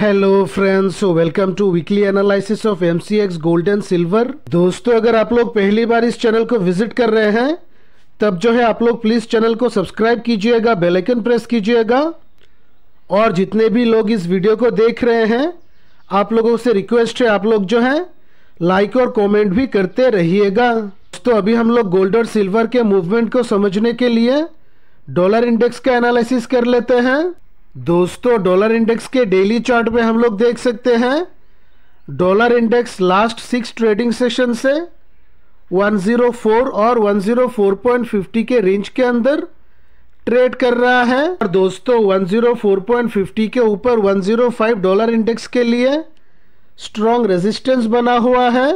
hello friends welcome to weekly analysis of MCX gold and silver दोस्तों अगर आप लोग पहली बार इस चैनल को विजिट कर रहे हैं तब जो है आप लोग प्लीज़ चैनल को सब्सक्राइब कीजिएगा बेल आइकन प्रेस कीजिएगा और जितने भी लोग इस वीडियो को देख रहे हैं आप लोगों से रिक्वेस्ट है आप लोग जो है लाइक और कॉमेंट भी करते रहिएगा दोस्तों अभी हम लोग गोल्ड और सिल्वर के मूवमेंट को समझने के लिए डॉलर इंडेक्स का एनालिसिस कर लेते हैं दोस्तों डॉलर इंडेक्स के डेली चार्ट में हम लोग देख सकते हैं dollar index last six trading session से 104 और 104.50 के रेंज के अंदर ट्रेड कर रहा है और दोस्तों 104.50 के ऊपर 105 डॉलर इंडेक्स के लिए स्ट्रॉन्ग रेजिस्टेंस बना हुआ है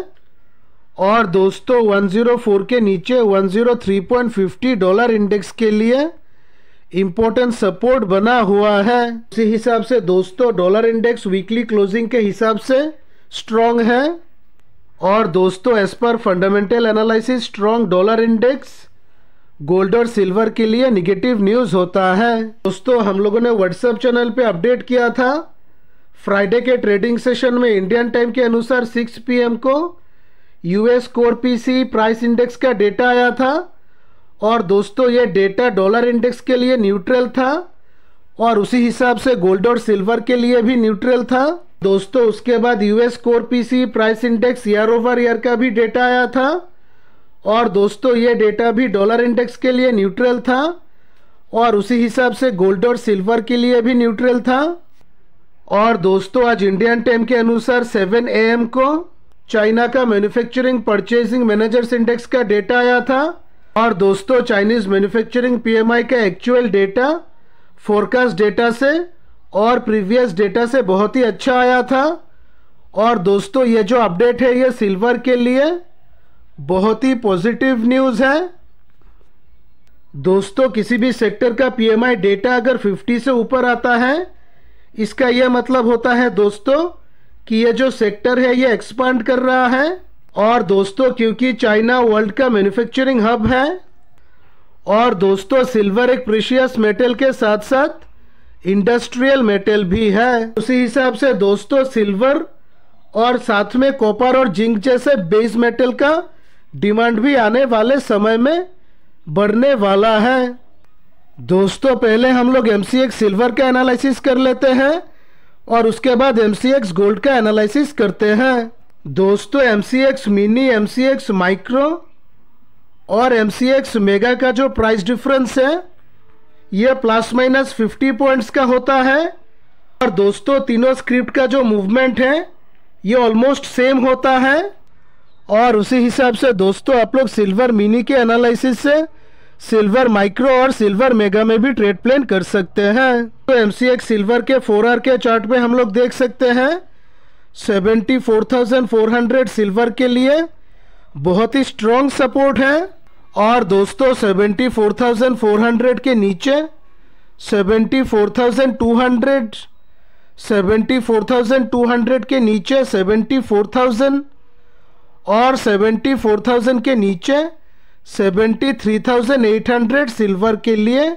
और दोस्तों 104 के नीचे 103.50 डॉलर इंडेक्स के लिए इम्पोर्टेंट सपोर्ट बना हुआ है उसी हिसाब से दोस्तों डॉलर इंडेक्स वीकली क्लोजिंग के हिसाब से स्ट्रांग है और दोस्तों एज पर fundamental analysis strong dollar index gold और सिल्वर के लिए निगेटिव न्यूज़ होता है दोस्तों हम लोगों ने व्हाट्सएप चैनल पे अपडेट किया था फ्राइडे के ट्रेडिंग सेशन में इंडियन टाइम के अनुसार 6 पीएम को US core PC price index का डेटा आया था और दोस्तों ये डेटा डॉलर इंडेक्स के लिए न्यूट्रल था और उसी हिसाब से गोल्ड और सिल्वर के लिए भी न्यूट्रल था दोस्तों उसके बाद US core PC price index year over year का भी डेटा आया था और दोस्तों ये डेटा भी डॉलर इंडेक्स के लिए न्यूट्रल था और उसी हिसाब से गोल्ड और सिल्वर के लिए भी न्यूट्रल था और दोस्तों आज इंडियन टाइम के अनुसार 7 एम को चाइना का मैन्युफैक्चरिंग परचेजिंग मैनेजर्स इंडेक्स का डेटा आया था और दोस्तों चाइनीज़ मैन्युफैक्चरिंग पीएमआई का एक्चुअल डेटा फोरकास्ट डेटा से और प्रीवियस डेटा से बहुत ही अच्छा आया था और दोस्तों ये जो अपडेट है ये सिल्वर के लिए बहुत ही पॉजिटिव न्यूज़ है दोस्तों किसी भी सेक्टर का पीएमआई डेटा अगर 50 से ऊपर आता है इसका यह मतलब होता है दोस्तों कि ये जो सेक्टर है ये एक्सपांड कर रहा है और दोस्तों क्योंकि चाइना वर्ल्ड का मैन्युफैक्चरिंग हब है और दोस्तों सिल्वर एक प्रीशियस मेटल के साथ साथ इंडस्ट्रियल मेटल भी है उसी हिसाब से दोस्तों सिल्वर और साथ में कॉपर और जिंक जैसे बेस मेटल का डिमांड भी आने वाले समय में बढ़ने वाला है दोस्तों पहले हम लोग एम सिल्वर का एनालिसिस कर लेते हैं और उसके बाद एम गोल्ड का एनालिसिस करते हैं दोस्तों M C X mini M C X micro और एम सी एक्स मेगा का जो प्राइस डिफरेंस है ये प्लस माइनस फिफ्टी पॉइंट्स का होता है और दोस्तों तीनों स्क्रिप्ट का जो मूवमेंट है ये ऑलमोस्ट सेम होता है और उसी हिसाब से दोस्तों आप लोग सिल्वर मिनी के एनालिसिस से सिल्वर माइक्रो और सिल्वर मेगा में भी ट्रेड प्लान कर सकते हैं तो एम सी एक्स सिल्वर के फोर आर के चार्ट में हम लोग देख सकते हैं seventy four thousand four hundred silver के लिए बहुत ही स्ट्रॉन्ग सपोर्ट है और दोस्तों seventy four thousand four hundred के नीचे seventy four thousand two hundred seventy four thousand two hundred के नीचे सेवेंटी फोर थाउजेंड और सेवेंटी फोर थाउजेंड के नीचे seventy three thousand eight hundred silver के लिए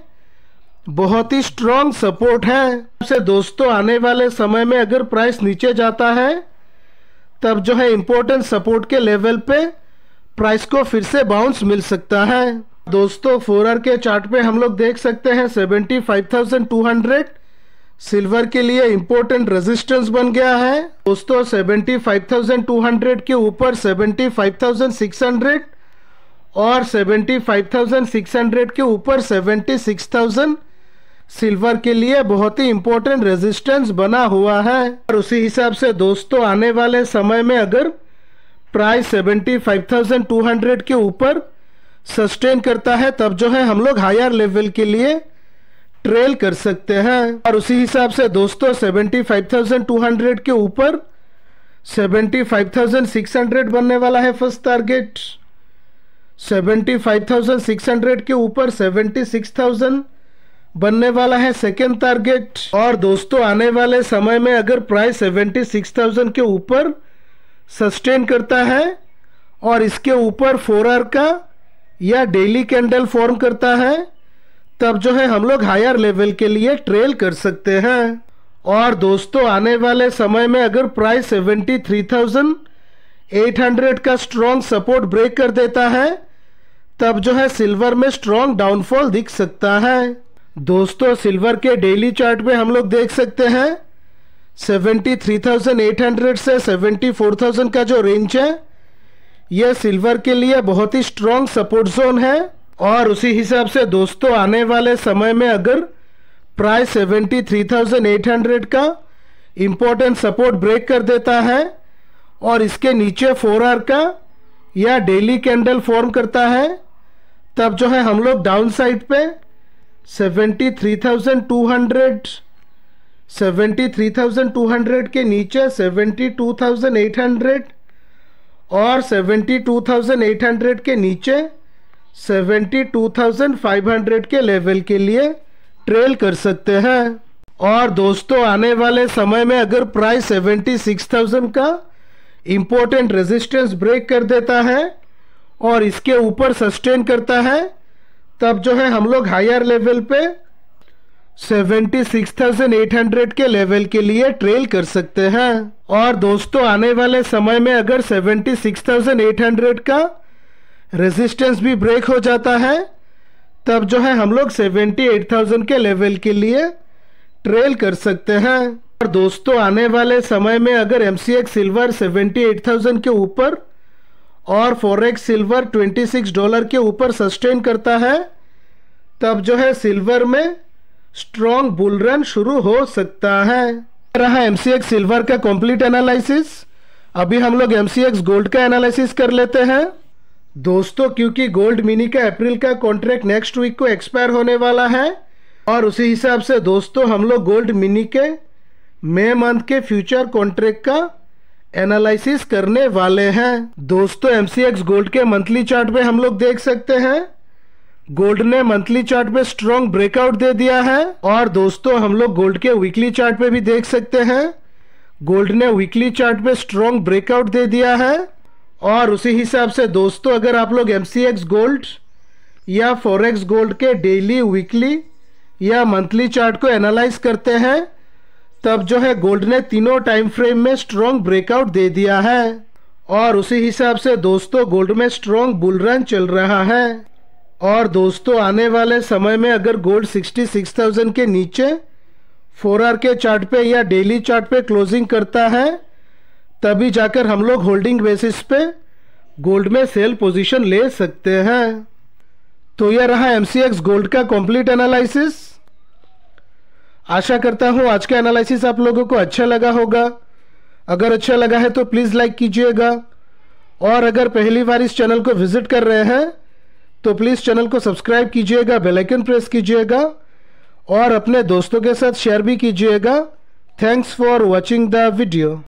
बहुत ही स्ट्रॉन्ग सपोर्ट है आपसे दोस्तों आने वाले समय में अगर प्राइस नीचे जाता है तब जो है इम्पोर्टेंट सपोर्ट के लेवल पे प्राइस को फिर से बाउंस मिल सकता है दोस्तों फोर आर के चार्ट पे हम लोग देख सकते हैं seventy five thousand two hundred silver के लिए इम्पोर्टेंट रेजिस्टेंस बन गया है दोस्तों seventy five thousand two hundred के ऊपर seventy five thousand six hundred और seventy five thousand six hundred के ऊपर सेवेंटी सिक्स थाउजेंड सिल्वर के लिए बहुत ही इम्पोर्टेंट रेजिस्टेंस बना हुआ है और उसी हिसाब से दोस्तों आने वाले समय में अगर प्राइस 75,200 के ऊपर सस्टेन करता है तब जो है हम लोग हायर लेवल के लिए ट्रेल कर सकते हैं और उसी हिसाब से दोस्तों 75,200 के ऊपर 75,600 बनने वाला है फर्स्ट टारगेट 75,600 के ऊपर थाउजेंड बनने वाला है सेकेंड टारगेट और दोस्तों आने वाले समय में अगर प्राइस 76,000 के ऊपर सस्टेन करता है और इसके ऊपर फोर आर का या डेली कैंडल फॉर्म करता है तब जो है हम लोग हायर लेवल के लिए ट्रेल कर सकते हैं और दोस्तों आने वाले समय में अगर प्राइस 73,800 का स्ट्रॉन्ग सपोर्ट ब्रेक कर देता है तब जो है सिल्वर में स्ट्रॉन्ग डाउनफॉल दिख सकता है दोस्तों सिल्वर के डेली चार्ट में हम लोग देख सकते हैं 73,800 से 74,000 का जो रेंज है यह सिल्वर के लिए बहुत ही स्ट्रॉन्ग सपोर्ट जोन है और उसी हिसाब से दोस्तों आने वाले समय में अगर प्राइस 73,800 का इम्पोर्टेंट सपोर्ट ब्रेक कर देता है और इसके नीचे फोर आर का या डेली कैंडल फॉर्म करता है तब जो है हम लोग डाउन साइड पर seventy three thousand two hundred seventy three thousand two hundred के नीचे seventy two thousand eight hundred और seventy two thousand eight hundred के नीचे seventy two thousand five hundred के लेवल के लिए ट्रेल कर सकते हैं और दोस्तों आने वाले समय में अगर प्राइस सेवेंटी सिक्स थाउजेंड का इम्पोर्टेंट रेजिस्टेंस ब्रेक कर देता है और इसके ऊपर सस्टेन करता है तब जो है हम लोग हायर लेवल पे 76,800 के लेवल के लिए ट्रेल कर सकते हैं और दोस्तों आने वाले समय में अगर 76,800 का रेजिस्टेंस भी ब्रेक हो जाता है तब जो है हम लोग 78,000 के लेवल के लिए ट्रेल कर सकते हैं और दोस्तों आने वाले समय में अगर एम सिल्वर 78,000 के ऊपर और फॉरेक्स सिल्वर 26 डॉलर के ऊपर सस्टेन करता है तब जो है सिल्वर में स्ट्रॉन्ग बुल रन शुरू हो सकता है रहा एमसीएक्स सिल्वर का कंप्लीट एनालिसिस अभी हम लोग एम गोल्ड का एनालिसिस कर लेते हैं दोस्तों क्योंकि गोल्ड मिनी का अप्रैल का कॉन्ट्रैक्ट नेक्स्ट वीक को एक्सपायर होने वाला है और उसी हिसाब से दोस्तों हम लोग गोल्ड मिनी के मे मंथ के फ्यूचर कॉन्ट्रैक्ट का एनालिसिस करने वाले हैं दोस्तों एम गोल्ड के मंथली चार्ट पे हम लोग देख सकते हैं गोल्ड ने मंथली चार्ट पे स्ट्रॉन्ग ब्रेकआउट दे दिया है और दोस्तों हम लोग गोल्ड के वीकली चार्ट पे भी देख सकते हैं गोल्ड ने वीकली चार्ट पे स्ट्रॉन्ग ब्रेकआउट दे दिया है और उसी हिसाब से दोस्तों अगर आप लोग एम गोल्ड या फॉरेक्स गोल्ड के डेली वीकली या मंथली चार्ट को एनालाइज करते हैं तब जो है गोल्ड ने तीनों टाइम फ्रेम में स्ट्रॉन्ग ब्रेकआउट दे दिया है और उसी हिसाब से दोस्तों गोल्ड में स्ट्रॉन्ग बुल रन चल रहा है और दोस्तों आने वाले समय में अगर गोल्ड 66,000 के नीचे फोर आर के चार्ट पे या डेली चार्ट पे क्लोजिंग करता है तभी जाकर हम लोग होल्डिंग बेसिस पे गोल्ड में सेल पोजीशन ले सकते हैं तो यह रहा एम गोल्ड का कंप्लीट एनालिसिस आशा करता हूँ आज का एनालिसिस आप लोगों को अच्छा लगा होगा अगर अच्छा लगा है तो प्लीज़ लाइक कीजिएगा और अगर पहली बार इस चैनल को विज़िट कर रहे हैं तो प्लीज़ चैनल को सब्सक्राइब कीजिएगा बेल आइकन प्रेस कीजिएगा और अपने दोस्तों के साथ शेयर भी कीजिएगा thanks for watching the video